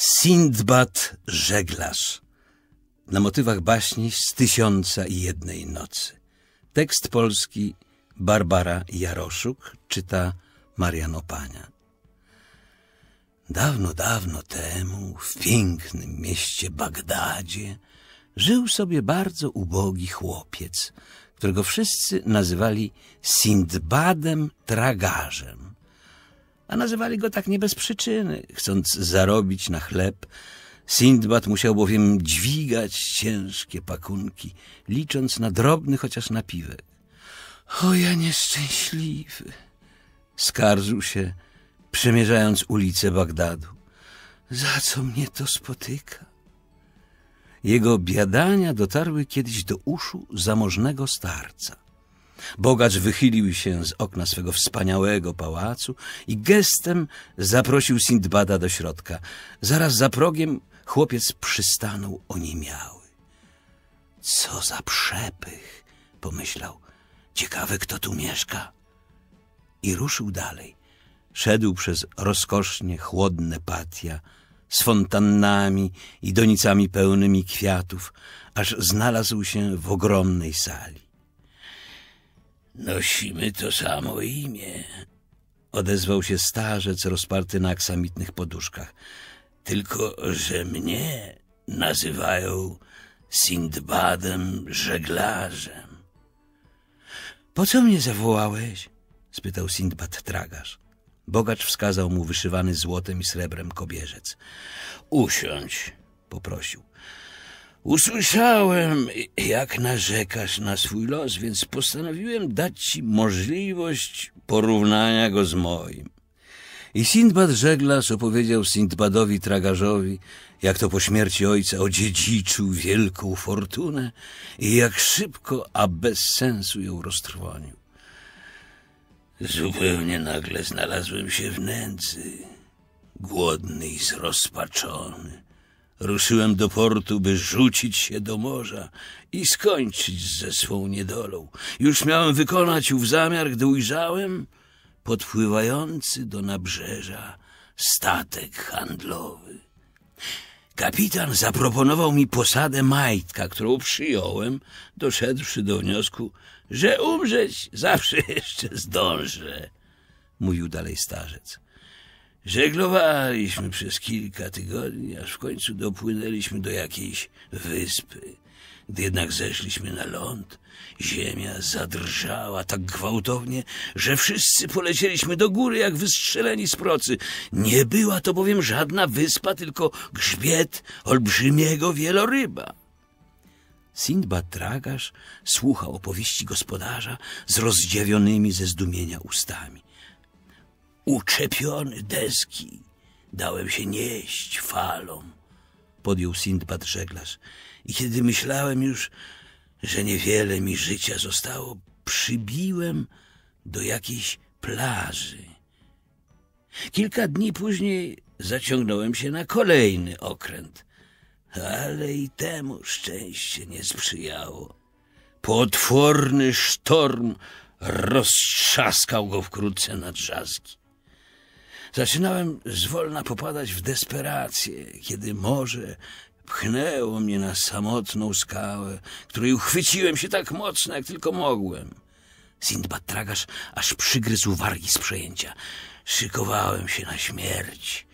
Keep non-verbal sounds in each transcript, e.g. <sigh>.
Sindbad Żeglarz na motywach baśni z Tysiąca i Jednej Nocy. Tekst polski Barbara Jaroszuk czyta Marian Opania. Dawno, dawno temu w pięknym mieście Bagdadzie żył sobie bardzo ubogi chłopiec, którego wszyscy nazywali Sindbadem Tragarzem a nazywali go tak nie bez przyczyny, chcąc zarobić na chleb. Sindbad musiał bowiem dźwigać ciężkie pakunki, licząc na drobny chociaż napiwek. O ja nieszczęśliwy! Skarżył się, przemierzając ulice Bagdadu. Za co mnie to spotyka? Jego biadania dotarły kiedyś do uszu zamożnego starca. Bogacz wychylił się z okna swego wspaniałego pałacu i gestem zaprosił Sindbada do środka. Zaraz za progiem chłopiec przystanął oniemiały. Co za przepych, pomyślał. Ciekawe, kto tu mieszka. I ruszył dalej. Szedł przez rozkosznie chłodne patia, z fontannami i donicami pełnymi kwiatów, aż znalazł się w ogromnej sali. Nosimy to samo imię. Odezwał się starzec rozparty na aksamitnych poduszkach. Tylko, że mnie nazywają Sindbadem żeglarzem. Po co mnie zawołałeś? spytał Sindbad tragarz. Bogacz wskazał mu wyszywany złotem i srebrem kobierzec. Usiądź, poprosił. Usłyszałem, jak narzekasz na swój los, więc postanowiłem dać ci możliwość porównania go z moim. I Sindbad żeglas opowiedział Sindbadowi tragarzowi, jak to po śmierci ojca odziedziczył wielką fortunę i jak szybko, a bez sensu ją roztrwonił. Zupełnie nagle znalazłem się w nędzy, głodny i zrozpaczony. Ruszyłem do portu, by rzucić się do morza i skończyć ze swą niedolą. Już miałem wykonać ów zamiar, gdy ujrzałem podpływający do nabrzeża statek handlowy. Kapitan zaproponował mi posadę majtka, którą przyjąłem, doszedłszy do wniosku, że umrzeć zawsze <laughs> jeszcze zdążę, mówił dalej starzec. Żeglowaliśmy przez kilka tygodni, aż w końcu dopłynęliśmy do jakiejś wyspy. Gdy jednak zeszliśmy na ląd, ziemia zadrżała tak gwałtownie, że wszyscy polecieliśmy do góry jak wystrzeleni z procy. Nie była to bowiem żadna wyspa, tylko grzbiet olbrzymiego wieloryba. Sindbad tragarz słuchał opowieści gospodarza z rozdziawionymi ze zdumienia ustami. Uczepiony deski. Dałem się nieść falom. Podjął Sindbad żeglarz. I kiedy myślałem już, że niewiele mi życia zostało, przybiłem do jakiejś plaży. Kilka dni później zaciągnąłem się na kolejny okręt, ale i temu szczęście nie sprzyjało. Potworny sztorm roztrzaskał go wkrótce na drzazki. Zaczynałem zwolna popadać w desperację, kiedy morze pchnęło mnie na samotną skałę, której uchwyciłem się tak mocno, jak tylko mogłem. Sindbad tragarz aż przygryzł wargi z przejęcia. Szykowałem się na śmierć,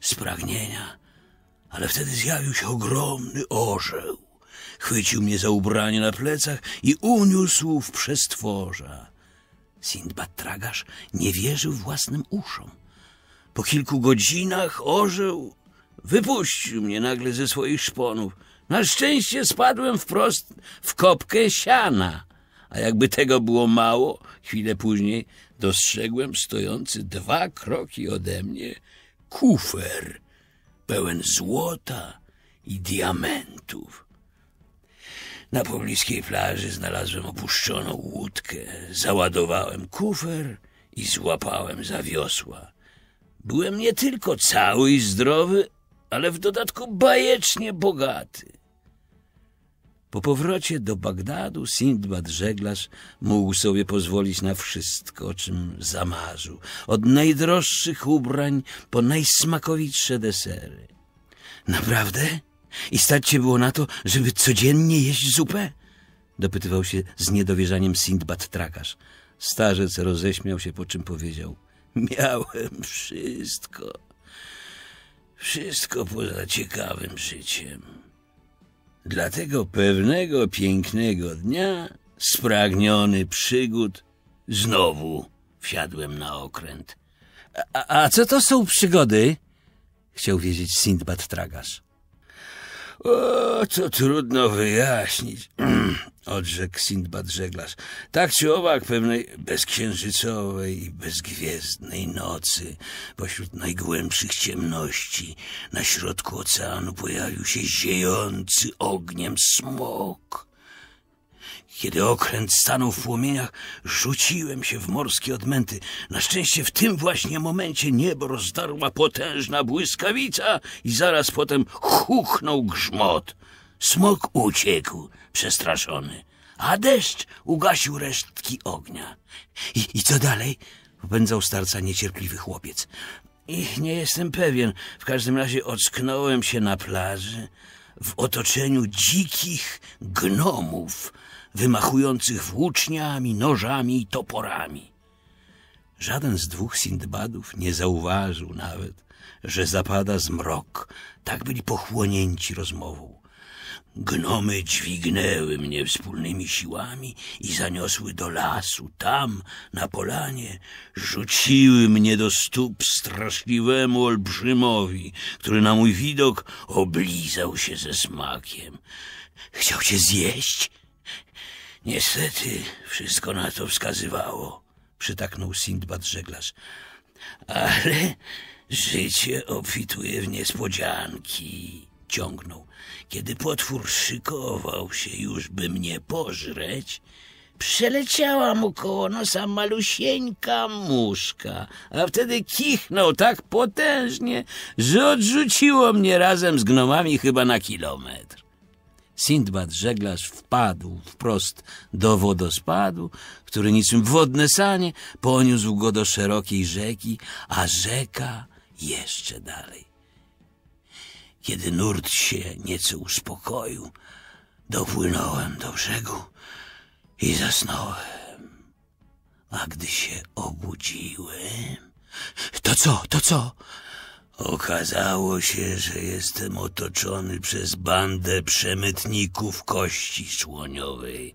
z pragnienia, ale wtedy zjawił się ogromny orzeł. Chwycił mnie za ubranie na plecach i uniósł w przestworza. Sindbad tragarz nie wierzył własnym uszom. Po kilku godzinach orzeł wypuścił mnie nagle ze swoich szponów. Na szczęście spadłem wprost w kopkę siana. A jakby tego było mało, chwilę później dostrzegłem stojący dwa kroki ode mnie kufer pełen złota i diamentów. Na pobliskiej plaży znalazłem opuszczoną łódkę, załadowałem kufer i złapałem za wiosła. Byłem nie tylko cały i zdrowy, ale w dodatku bajecznie bogaty. Po powrocie do Bagdadu Sindbad żeglarz mógł sobie pozwolić na wszystko, czym zamarzył. Od najdroższych ubrań po najsmakowitsze desery. Naprawdę? I stać się było na to, żeby codziennie jeść zupę? Dopytywał się z niedowierzaniem Sindbad trakarz. Starzec roześmiał się, po czym powiedział – Miałem wszystko. Wszystko poza ciekawym życiem. Dlatego pewnego pięknego dnia, spragniony przygód, znowu wsiadłem na okręt. A, a co to są przygody? Chciał wiedzieć Sindbad Tragarz. O, to trudno wyjaśnić, <clears throat> odrzekł Sindbad żeglarz. Tak czy owak, pewnej bezksiężycowej i bezgwiezdnej nocy, pośród najgłębszych ciemności, na środku oceanu pojawił się ziejący ogniem smok. Kiedy okręt stanął w płomieniach, rzuciłem się w morskie odmęty. Na szczęście w tym właśnie momencie niebo rozdarła potężna błyskawica i zaraz potem huchnął grzmot. Smok uciekł, przestraszony, a deszcz ugasił resztki ognia. I, i co dalej? Popędzał starca niecierpliwy chłopiec. Ich nie jestem pewien. W każdym razie ocknąłem się na plaży w otoczeniu dzikich gnomów – wymachujących włóczniami, nożami i toporami. Żaden z dwóch Sindbadów nie zauważył nawet, że zapada zmrok. Tak byli pochłonięci rozmową. Gnomy dźwignęły mnie wspólnymi siłami i zaniosły do lasu. Tam, na polanie, rzuciły mnie do stóp straszliwemu olbrzymowi, który na mój widok oblizał się ze smakiem. Chciał cię zjeść? Niestety, wszystko na to wskazywało, przytaknął Sindbad żeglarz. Ale życie obfituje w niespodzianki, ciągnął. Kiedy potwór szykował się już, by mnie pożreć, przeleciała mu koło nosa malusieńka muszka, a wtedy kichnął tak potężnie, że odrzuciło mnie razem z gnomami chyba na kilometr. Sindbad żeglarz wpadł wprost do wodospadu, który niczym wodne sanie poniósł go do szerokiej rzeki, a rzeka jeszcze dalej. Kiedy nurt się nieco uspokoił, dopłynąłem do brzegu i zasnąłem. A gdy się obudziłem... To co, to co? Okazało się, że jestem otoczony przez bandę przemytników kości słoniowej,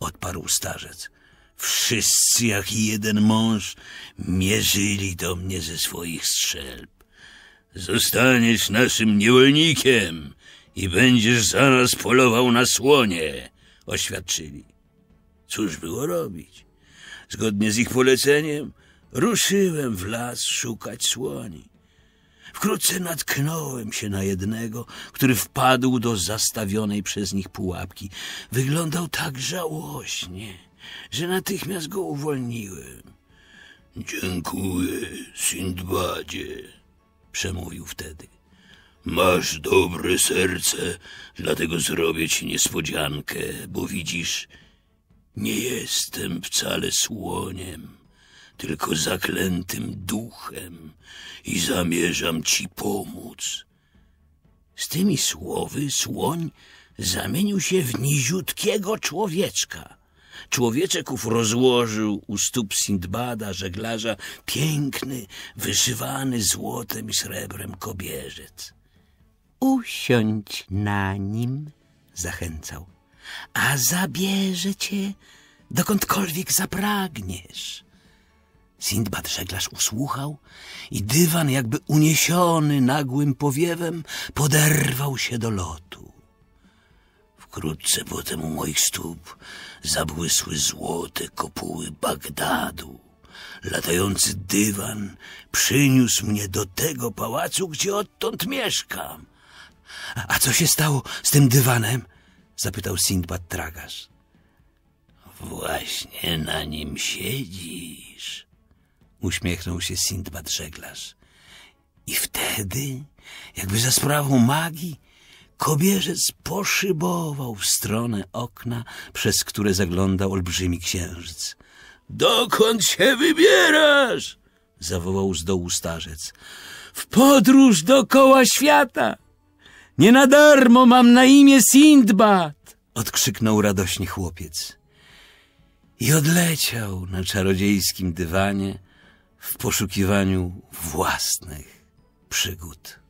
odparł starzec. Wszyscy jak jeden mąż mierzyli do mnie ze swoich strzelb. Zostaniesz naszym niewolnikiem i będziesz za nas polował na słonie, oświadczyli. Cóż było robić? Zgodnie z ich poleceniem ruszyłem w las szukać słoni. Wkrótce natknąłem się na jednego, który wpadł do zastawionej przez nich pułapki. Wyglądał tak żałośnie, że natychmiast go uwolniłem. Dziękuję, Sindbadzie, przemówił wtedy. Masz dobre serce, dlatego zrobię ci niespodziankę, bo widzisz, nie jestem wcale słoniem tylko zaklętym duchem i zamierzam ci pomóc. Z tymi słowy słoń zamienił się w niziutkiego człowieczka. Człowieczeków rozłożył u stóp Sindbada, żeglarza, piękny, wyszywany złotem i srebrem kobierzec. Usiądź na nim, zachęcał, a zabierze cię dokądkolwiek zapragniesz. Sindbad żeglarz usłuchał i dywan, jakby uniesiony nagłym powiewem, poderwał się do lotu. Wkrótce potem u moich stóp zabłysły złote kopuły Bagdadu. Latający dywan przyniósł mnie do tego pałacu, gdzie odtąd mieszkam. A co się stało z tym dywanem? zapytał Sindbad tragarz. Właśnie na nim siedzi uśmiechnął się Sindbad żeglarz. I wtedy, jakby za sprawą magii, kobierzec poszybował w stronę okna, przez które zaglądał olbrzymi księżyc. Dokąd się wybierasz? zawołał z dołu starzec. W podróż dookoła świata! Nie na darmo mam na imię Sindbad! odkrzyknął radośnie chłopiec. I odleciał na czarodziejskim dywanie, w poszukiwaniu własnych przygód.